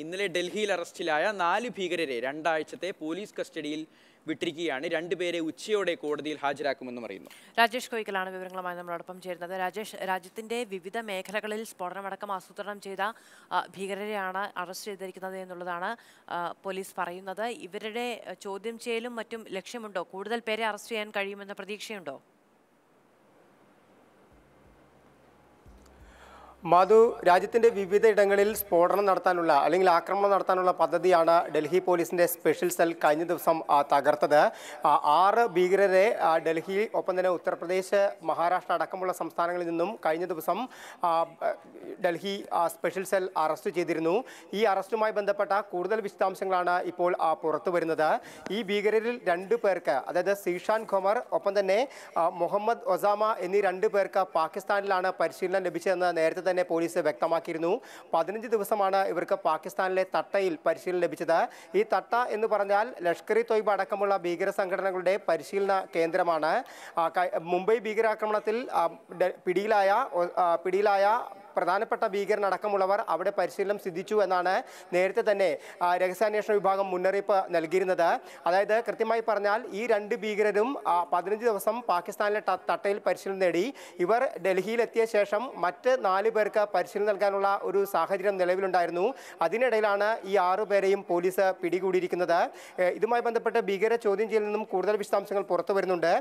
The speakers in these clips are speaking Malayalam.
ഇന്നലെ ഡൽഹിയിൽ അറസ്റ്റിലായ നാല് ഭീകരരെ രണ്ടാഴ്ചത്തെ പോലീസ് കസ്റ്റഡിയിൽ വിട്ടിരിക്കുകയാണ് രണ്ടുപേരെ ഉച്ചയോടെ കോടതിയിൽ ഹാജരാക്കുമെന്ന് അറിയുന്നു രാജേഷ് കോയിക്കലാണ് വിവരങ്ങളുമായി നമ്മളോടൊപ്പം ചേരുന്നത് രാജേഷ് രാജ്യത്തിന്റെ വിവിധ മേഖലകളിൽ സ്ഫോടനമടക്കം ആസൂത്രണം ചെയ്ത ഭീകരരെയാണ് അറസ്റ്റ് ചെയ്തിരിക്കുന്നത് എന്നുള്ളതാണ് പോലീസ് പറയുന്നത് ഇവരുടെ ചോദ്യം ചെയ്യലും മറ്റും ലക്ഷ്യമുണ്ടോ കൂടുതൽ പേരെ അറസ്റ്റ് ചെയ്യാൻ കഴിയുമെന്ന പ്രതീക്ഷയുണ്ടോ മധു രാജ്യത്തിന്റെ വിവിധ ഇടങ്ങളിൽ സ്ഫോടനം നടത്താനുള്ള അല്ലെങ്കിൽ ആക്രമണം നടത്താനുള്ള പദ്ധതിയാണ് ഡൽഹി പോലീസിന്റെ സ്പെഷ്യൽ സെൽ കഴിഞ്ഞ ദിവസം തകർത്തത് ആറ് ഭീകരരെ ഡൽഹി ഒപ്പം തന്നെ ഉത്തർപ്രദേശ് മഹാരാഷ്ട്ര അടക്കമുള്ള സംസ്ഥാനങ്ങളിൽ നിന്നും കഴിഞ്ഞ ദിവസം ഡൽഹി സ്പെഷ്യൽ സെൽ അറസ്റ്റ് ചെയ്തിരുന്നു ഈ അറസ്റ്റുമായി ബന്ധപ്പെട്ട കൂടുതൽ വിശദാംശങ്ങളാണ് ഇപ്പോൾ പുറത്തു വരുന്നത് ഈ ഭീകരരിൽ രണ്ട് പേർക്ക് അതായത് സീഷാൻ ഖൊമർ ഒപ്പം തന്നെ മുഹമ്മദ് ഒസാമ എന്നീ രണ്ട് പേർക്ക് പാകിസ്ഥാനിലാണ് പരിശീലനം ലഭിച്ചതെന്ന് നേരത്തെ തന്നെ തന്നെ പോലീസ് വ്യക്തമാക്കിയിരുന്നു പതിനഞ്ച് ദിവസമാണ് ഇവർക്ക് പാകിസ്ഥാനിലെ തട്ടയിൽ പരിശീലനം ലഭിച്ചത് ഈ തട്ട എന്ന് പറഞ്ഞാൽ ലഷ്കർ ഇ തൊയ്ബ് അടക്കമുള്ള ഭീകര സംഘടനകളുടെ പരിശീലന കേന്ദ്രമാണ് മുംബൈ ഭീകരാക്രമണത്തിൽ പിടിയിലായ പിടിയിലായ പ്രധാനപ്പെട്ട ഭീകരനടക്കമുള്ളവർ അവിടെ പരിശീലനം സിദ്ധിച്ചു എന്നാണ് നേരത്തെ തന്നെ രഹസ്യാന്വേഷണ വിഭാഗം മുന്നറിയിപ്പ് നൽകിയിരുന്നത് അതായത് കൃത്യമായി പറഞ്ഞാൽ ഈ രണ്ട് ഭീകരരും പതിനഞ്ച് ദിവസം പാകിസ്ഥാനിലെ തട്ടയിൽ പരിശീലനം നേടി ഇവർ ഡൽഹിയിലെത്തിയ ശേഷം മറ്റ് നാല് പേർക്ക് പരിശീലനം നൽകാനുള്ള ഒരു സാഹചര്യം നിലവിലുണ്ടായിരുന്നു അതിനിടയിലാണ് ഈ ആറു പേരെയും പോലീസ് പിടികൂടിയിരിക്കുന്നത് ഇതുമായി ബന്ധപ്പെട്ട് ഭീകര ചോദ്യം ചെയ്യലിൽ നിന്നും കൂടുതൽ വിശദാംശങ്ങൾ പുറത്തു വരുന്നുണ്ട്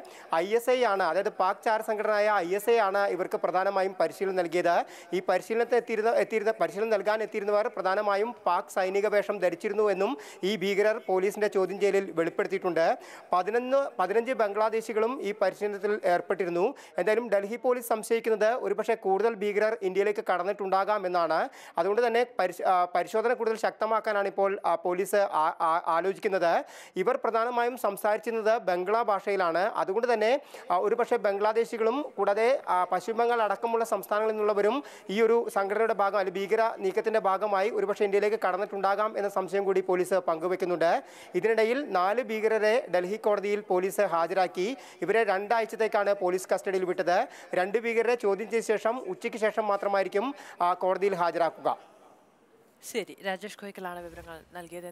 ഐ എസ് ഐ ആണ് അതായത് പാക് ചാര സംഘടനയായ ഐ എസ് ഐ ആണ് ഇവർക്ക് പ്രധാനമായും പരിശീലനം നൽകിയത് ഈ പരിശീലനത്തിന് എത്തിയിരുന്ന എത്തിയിരുന്ന പരിശീലനം നൽകാൻ എത്തിയിരുന്നവർ പ്രധാനമായും പാക് സൈനിക വേഷം ധരിച്ചിരുന്നുവെന്നും ഈ ഭീകരർ പോലീസിന്റെ ചോദ്യം ചെയ്യലിൽ വെളിപ്പെടുത്തിയിട്ടുണ്ട് പതിനൊന്ന് പതിനഞ്ച് ബംഗ്ലാദേശികളും ഈ പരിശീലനത്തിൽ ഏർപ്പെട്ടിരുന്നു എന്തായാലും ഡൽഹി പോലീസ് സംശയിക്കുന്നത് ഒരുപക്ഷെ കൂടുതൽ ഭീകരർ ഇന്ത്യയിലേക്ക് കടന്നിട്ടുണ്ടാകാം എന്നാണ് അതുകൊണ്ട് തന്നെ പരിശോധന കൂടുതൽ ശക്തമാക്കാനാണ് ഇപ്പോൾ പോലീസ് ആലോചിക്കുന്നത് ഇവർ പ്രധാനമായും സംസാരിച്ചിരുന്നത് ബംഗ്ലാ ഭാഷയിലാണ് അതുകൊണ്ട് തന്നെ ഒരുപക്ഷെ ബംഗ്ലാദേശികളും കൂടാതെ പശ്ചിമ ബംഗാൾ അടക്കമുള്ള സംസ്ഥാനങ്ങളിൽ നിന്നുള്ളവരും ഈ ഒരു സംഘടനയുടെ ഭാഗം അല്ലെങ്കിൽ ഭീകര നീക്കത്തിന്റെ ഭാഗമായി ഒരുപക്ഷെ ഇന്ത്യയിലേക്ക് കടന്നിട്ടുണ്ടാകാം എന്ന സംശയം കൂടി പോലീസ് പങ്കുവെക്കുന്നുണ്ട് ഇതിനിടയിൽ നാല് ഭീകരരെ ഡൽഹി കോടതിയിൽ പോലീസ് ഹാജരാക്കി ഇവരെ രണ്ടാഴ്ചത്തേക്കാണ് പോലീസ് കസ്റ്റഡിയിൽ വിട്ടത് രണ്ട് ഭീകരരെ ചോദ്യം ചെയ്ത ശേഷം ഉച്ചയ്ക്ക് ശേഷം മാത്രമായിരിക്കും കോടതിയിൽ ഹാജരാക്കുക ശരി രാജേഷ് കോയിക്കലാണ് വിവരങ്ങൾ നൽകിയത്